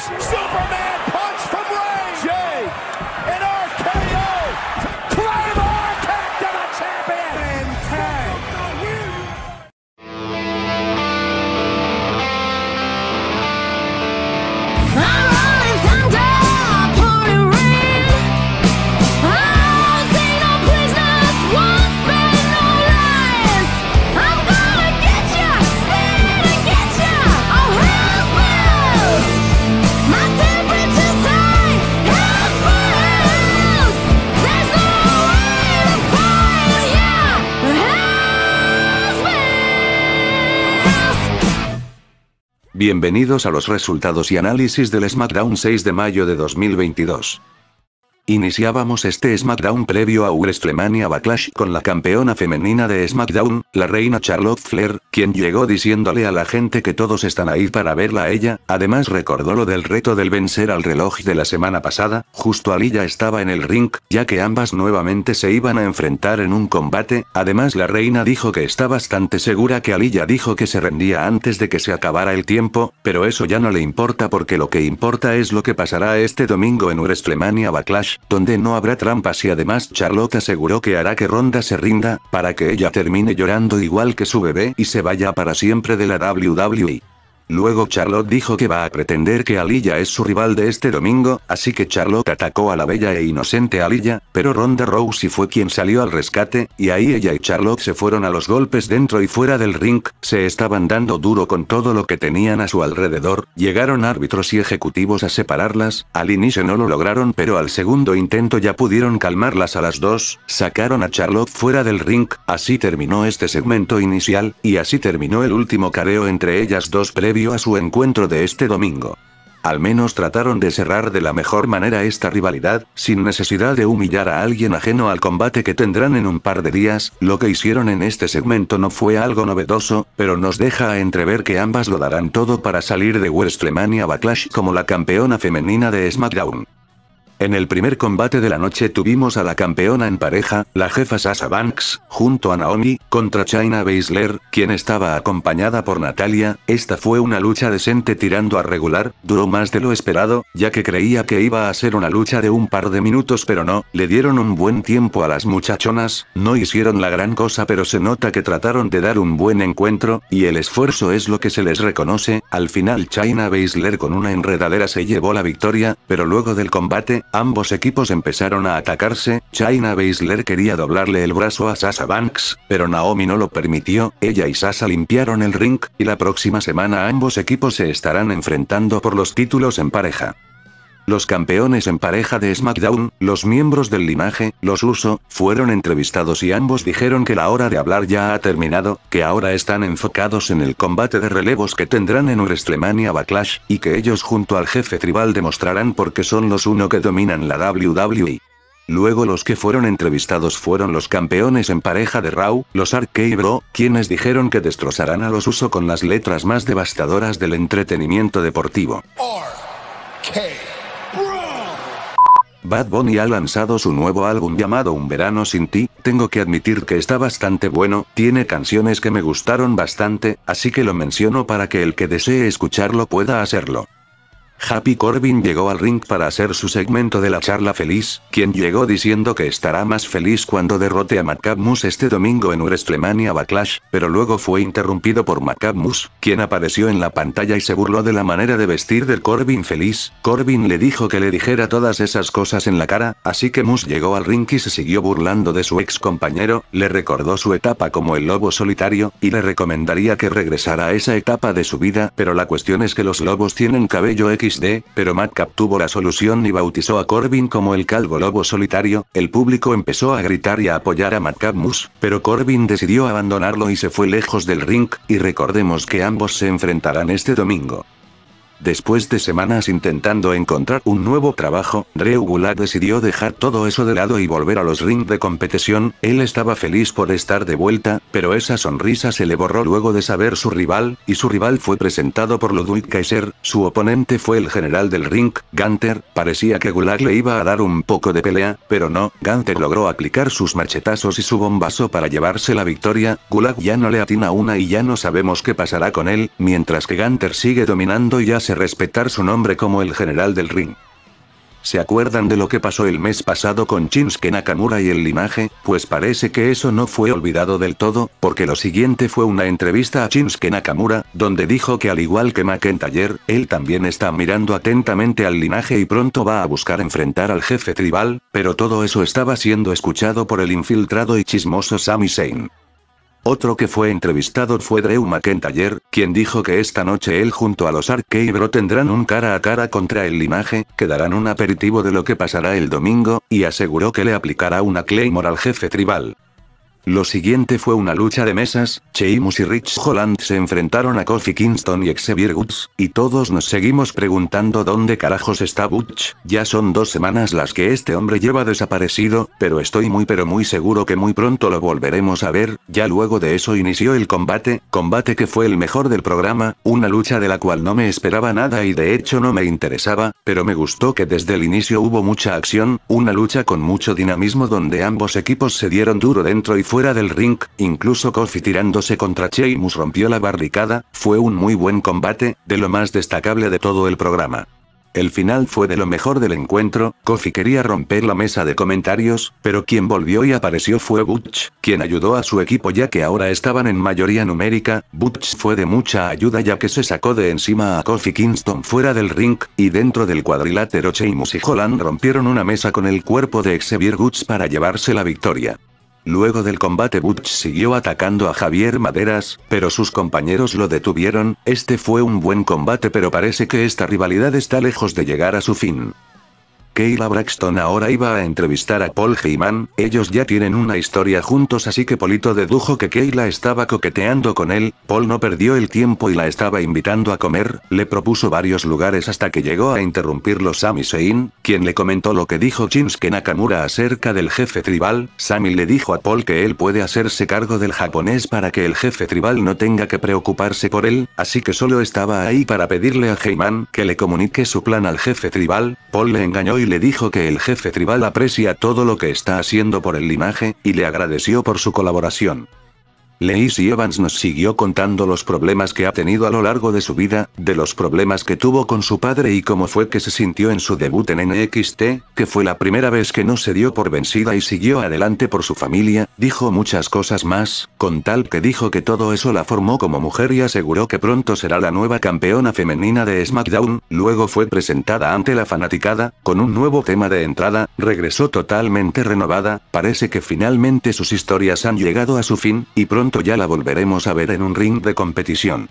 Superman punch! Bienvenidos a los resultados y análisis del SmackDown 6 de mayo de 2022. Iniciábamos este SmackDown previo a WrestleMania Backlash con la campeona femenina de SmackDown, la reina Charlotte Flair, quien llegó diciéndole a la gente que todos están ahí para verla a ella, además recordó lo del reto del vencer al reloj de la semana pasada, justo Ali estaba en el ring, ya que ambas nuevamente se iban a enfrentar en un combate, además la reina dijo que está bastante segura que Ali dijo que se rendía antes de que se acabara el tiempo, pero eso ya no le importa porque lo que importa es lo que pasará este domingo en WrestleMania Backlash donde no habrá trampas y además Charlotte aseguró que hará que Ronda se rinda, para que ella termine llorando igual que su bebé y se vaya para siempre de la WWE. Luego Charlotte dijo que va a pretender que Alilla es su rival de este domingo, así que Charlotte atacó a la bella e inocente Alilla, pero Ronda Rousey fue quien salió al rescate, y ahí ella y Charlotte se fueron a los golpes dentro y fuera del ring, se estaban dando duro con todo lo que tenían a su alrededor, llegaron árbitros y ejecutivos a separarlas, al inicio no lo lograron pero al segundo intento ya pudieron calmarlas a las dos, sacaron a Charlotte fuera del ring, así terminó este segmento inicial, y así terminó el último careo entre ellas dos previos vio a su encuentro de este domingo. Al menos trataron de cerrar de la mejor manera esta rivalidad, sin necesidad de humillar a alguien ajeno al combate que tendrán en un par de días, lo que hicieron en este segmento no fue algo novedoso, pero nos deja entrever que ambas lo darán todo para salir de WrestleMania Backlash como la campeona femenina de SmackDown. En el primer combate de la noche tuvimos a la campeona en pareja, la jefa Sasha Banks, junto a Naomi, contra China Beisler, quien estaba acompañada por Natalia, esta fue una lucha decente tirando a regular, duró más de lo esperado, ya que creía que iba a ser una lucha de un par de minutos pero no, le dieron un buen tiempo a las muchachonas, no hicieron la gran cosa pero se nota que trataron de dar un buen encuentro, y el esfuerzo es lo que se les reconoce, al final China Baszler con una enredadera se llevó la victoria, pero luego del combate, Ambos equipos empezaron a atacarse, China Baszler quería doblarle el brazo a Sasha Banks, pero Naomi no lo permitió, ella y Sasha limpiaron el ring, y la próxima semana ambos equipos se estarán enfrentando por los títulos en pareja. Los campeones en pareja de SmackDown, los miembros del linaje, los Uso, fueron entrevistados y ambos dijeron que la hora de hablar ya ha terminado, que ahora están enfocados en el combate de relevos que tendrán en WrestleMania Backlash, y que ellos junto al jefe tribal demostrarán por qué son los uno que dominan la WWE. Luego los que fueron entrevistados fueron los campeones en pareja de Raw, los y Bro, quienes dijeron que destrozarán a los Uso con las letras más devastadoras del entretenimiento deportivo. Bad Bunny ha lanzado su nuevo álbum llamado Un Verano Sin Ti, tengo que admitir que está bastante bueno, tiene canciones que me gustaron bastante, así que lo menciono para que el que desee escucharlo pueda hacerlo. Happy Corbin llegó al ring para hacer su segmento de la charla feliz, quien llegó diciendo que estará más feliz cuando derrote a Macab este domingo en WrestleMania Backlash, pero luego fue interrumpido por Macab quien apareció en la pantalla y se burló de la manera de vestir del Corbin feliz. Corbin le dijo que le dijera todas esas cosas en la cara, así que mus llegó al ring y se siguió burlando de su ex compañero, le recordó su etapa como el lobo solitario, y le recomendaría que regresara a esa etapa de su vida, pero la cuestión es que los lobos tienen cabello X de, pero Madcap tuvo la solución y bautizó a Corbin como el calvo lobo solitario, el público empezó a gritar y a apoyar a Madcap Moose, pero Corbin decidió abandonarlo y se fue lejos del ring, y recordemos que ambos se enfrentarán este domingo. Después de semanas intentando encontrar un nuevo trabajo, Drew Gulak decidió dejar todo eso de lado y volver a los rings de competición, él estaba feliz por estar de vuelta, pero esa sonrisa se le borró luego de saber su rival, y su rival fue presentado por Ludwig Kaiser, su oponente fue el general del ring, Gunter, parecía que Gulak le iba a dar un poco de pelea, pero no, Gunter logró aplicar sus machetazos y su bombazo para llevarse la victoria, Gulag ya no le atina una y ya no sabemos qué pasará con él, mientras que Gunter sigue dominando y ya se respetar su nombre como el general del ring. ¿Se acuerdan de lo que pasó el mes pasado con Shinsuke Nakamura y el linaje, Pues parece que eso no fue olvidado del todo, porque lo siguiente fue una entrevista a Shinsuke Nakamura, donde dijo que al igual que McIntyre, él también está mirando atentamente al linaje y pronto va a buscar enfrentar al jefe tribal, pero todo eso estaba siendo escuchado por el infiltrado y chismoso Sami Zayn. Otro que fue entrevistado fue Drew McIntyre, quien dijo que esta noche él junto a los Arkeibro tendrán un cara a cara contra el linaje, que darán un aperitivo de lo que pasará el domingo, y aseguró que le aplicará una Claymore al jefe tribal. Lo siguiente fue una lucha de mesas, Sheamus y Rich Holland se enfrentaron a Kofi Kingston y Xavier Woods, y todos nos seguimos preguntando dónde carajos está Butch, ya son dos semanas las que este hombre lleva desaparecido, pero estoy muy pero muy seguro que muy pronto lo volveremos a ver, ya luego de eso inició el combate, combate que fue el mejor del programa, una lucha de la cual no me esperaba nada y de hecho no me interesaba, pero me gustó que desde el inicio hubo mucha acción, una lucha con mucho dinamismo donde ambos equipos se dieron duro dentro y fuera fuera del ring, incluso Kofi tirándose contra Sheamus rompió la barricada, fue un muy buen combate, de lo más destacable de todo el programa. El final fue de lo mejor del encuentro, Kofi quería romper la mesa de comentarios, pero quien volvió y apareció fue Butch, quien ayudó a su equipo ya que ahora estaban en mayoría numérica, Butch fue de mucha ayuda ya que se sacó de encima a Kofi Kingston fuera del ring, y dentro del cuadrilátero Sheamus y Holland rompieron una mesa con el cuerpo de Xavier Butch para llevarse la victoria. Luego del combate Butch siguió atacando a Javier Maderas, pero sus compañeros lo detuvieron, este fue un buen combate pero parece que esta rivalidad está lejos de llegar a su fin. Kayla Braxton ahora iba a entrevistar a Paul Heyman, ellos ya tienen una historia juntos así que Polito dedujo que Kayla estaba coqueteando con él, Paul no perdió el tiempo y la estaba invitando a comer, le propuso varios lugares hasta que llegó a interrumpirlo Sammy Sein, quien le comentó lo que dijo Shinsuke Nakamura acerca del jefe tribal, Sammy le dijo a Paul que él puede hacerse cargo del japonés para que el jefe tribal no tenga que preocuparse por él, así que solo estaba ahí para pedirle a Heyman que le comunique su plan al jefe tribal, Paul le engañó y le dijo que el jefe tribal aprecia todo lo que está haciendo por el linaje, y le agradeció por su colaboración. Lacey Evans nos siguió contando los problemas que ha tenido a lo largo de su vida, de los problemas que tuvo con su padre y cómo fue que se sintió en su debut en NXT, que fue la primera vez que no se dio por vencida y siguió adelante por su familia, dijo muchas cosas más, con tal que dijo que todo eso la formó como mujer y aseguró que pronto será la nueva campeona femenina de SmackDown, luego fue presentada ante la fanaticada, con un nuevo tema de entrada, regresó totalmente renovada, parece que finalmente sus historias han llegado a su fin, y pronto esto ya la volveremos a ver en un ring de competición.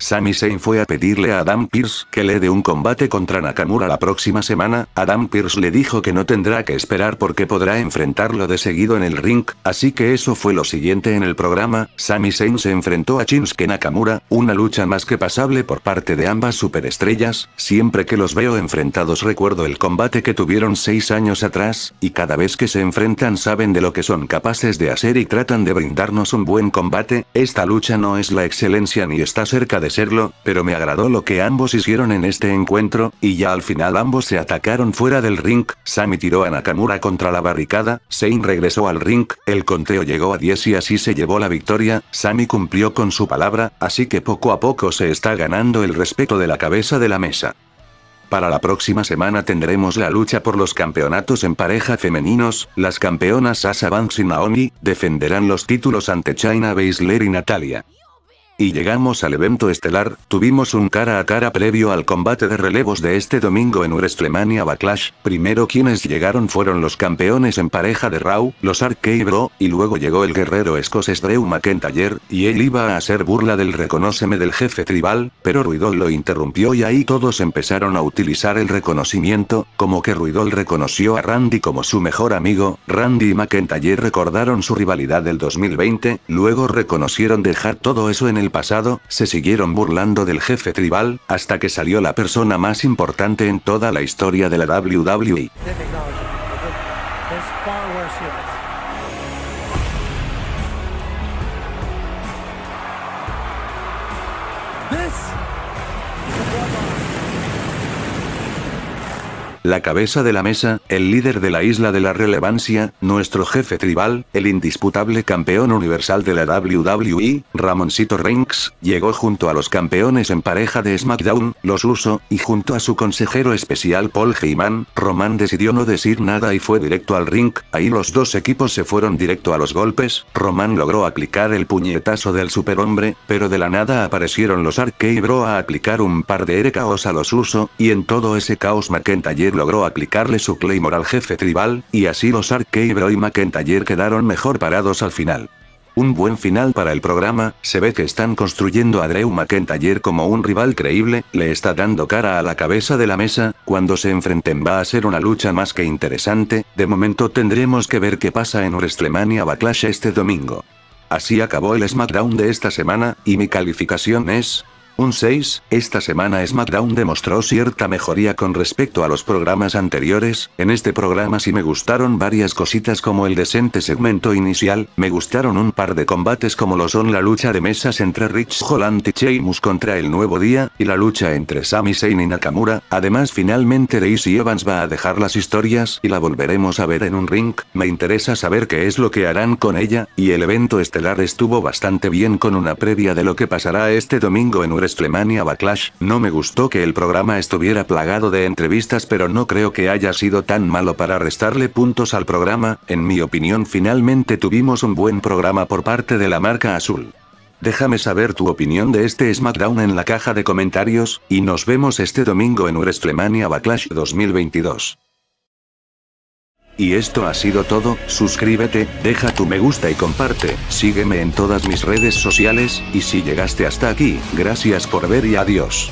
Sami Zayn fue a pedirle a Adam Pierce que le dé un combate contra Nakamura la próxima semana, Adam Pierce le dijo que no tendrá que esperar porque podrá enfrentarlo de seguido en el ring, así que eso fue lo siguiente en el programa, Sami Zayn se enfrentó a Shinsuke Nakamura, una lucha más que pasable por parte de ambas superestrellas, siempre que los veo enfrentados recuerdo el combate que tuvieron seis años atrás, y cada vez que se enfrentan saben de lo que son capaces de hacer y tratan de brindarnos un buen combate, esta lucha no es la excelencia ni está cerca de pero me agradó lo que ambos hicieron en este encuentro, y ya al final ambos se atacaron fuera del ring, Sami tiró a Nakamura contra la barricada, Sein regresó al ring, el conteo llegó a 10 y así se llevó la victoria, Sami cumplió con su palabra, así que poco a poco se está ganando el respeto de la cabeza de la mesa. Para la próxima semana tendremos la lucha por los campeonatos en pareja femeninos, las campeonas Asa Banks y Naomi, defenderán los títulos ante China Baszler y Natalia y llegamos al evento estelar, tuvimos un cara a cara previo al combate de relevos de este domingo en WrestleMania Backlash, primero quienes llegaron fueron los campeones en pareja de Raw, los Arcade Bro, y luego llegó el guerrero escocés Drew McIntyre, y él iba a hacer burla del reconoceme del jefe tribal, pero Ruidol lo interrumpió y ahí todos empezaron a utilizar el reconocimiento, como que Ruidol reconoció a Randy como su mejor amigo, Randy y McIntyre recordaron su rivalidad del 2020, luego reconocieron dejar todo eso en el pasado, se siguieron burlando del jefe tribal, hasta que salió la persona más importante en toda la historia de la WWE. la cabeza de la mesa, el líder de la isla de la relevancia, nuestro jefe tribal, el indisputable campeón universal de la WWE, Ramoncito Rinks llegó junto a los campeones en pareja de SmackDown, los Uso, y junto a su consejero especial Paul Heyman, Roman decidió no decir nada y fue directo al ring, ahí los dos equipos se fueron directo a los golpes, Roman logró aplicar el puñetazo del superhombre, pero de la nada aparecieron los Ark Bro a aplicar un par de caos a los Uso, y en todo ese caos McIntyre logró aplicarle su Claymore al jefe tribal, y así los Arkeibro y McIntyre quedaron mejor parados al final. Un buen final para el programa, se ve que están construyendo a Drew McIntyre como un rival creíble, le está dando cara a la cabeza de la mesa, cuando se enfrenten va a ser una lucha más que interesante, de momento tendremos que ver qué pasa en WrestleMania Backlash este domingo. Así acabó el SmackDown de esta semana, y mi calificación es... Un 6, esta semana SmackDown demostró cierta mejoría con respecto a los programas anteriores, en este programa sí me gustaron varias cositas como el decente segmento inicial, me gustaron un par de combates como lo son la lucha de mesas entre Rich Holland y Sheamus contra el Nuevo Día, y la lucha entre Sami Zayn y Nakamura, además finalmente Daisy Evans va a dejar las historias y la volveremos a ver en un ring, me interesa saber qué es lo que harán con ella, y el evento estelar estuvo bastante bien con una previa de lo que pasará este domingo en URES WrestleMania Backlash, no me gustó que el programa estuviera plagado de entrevistas pero no creo que haya sido tan malo para restarle puntos al programa, en mi opinión finalmente tuvimos un buen programa por parte de la marca azul. Déjame saber tu opinión de este SmackDown en la caja de comentarios, y nos vemos este domingo en WrestleMania Backlash 2022. Y esto ha sido todo, suscríbete, deja tu me gusta y comparte, sígueme en todas mis redes sociales, y si llegaste hasta aquí, gracias por ver y adiós.